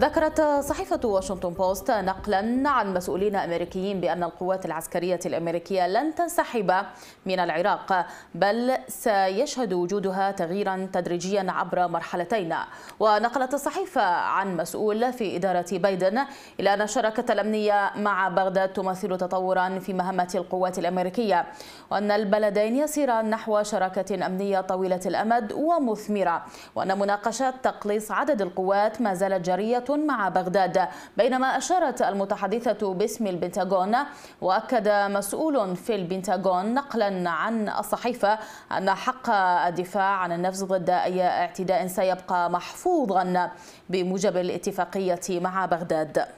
ذكرت صحيفة واشنطن بوست نقلا عن مسؤولين أمريكيين بأن القوات العسكرية الأمريكية لن تنسحب من العراق بل سيشهد وجودها تغييرا تدريجيا عبر مرحلتين ونقلت الصحيفة عن مسؤول في إدارة بايدن إلى أن الشراكة الأمنية مع بغداد تمثل تطورا في مهمة القوات الأمريكية وأن البلدين يسيران نحو شراكة أمنية طويلة الأمد ومثمرة وأن مناقشة تقليص عدد القوات ما زالت جارية مع بغداد بينما أشارت المتحدثة باسم البنتاغون وأكد مسؤول في البنتاغون نقلا عن الصحيفة أن حق الدفاع عن النفس ضد أي اعتداء سيبقى محفوظا بموجب الاتفاقية مع بغداد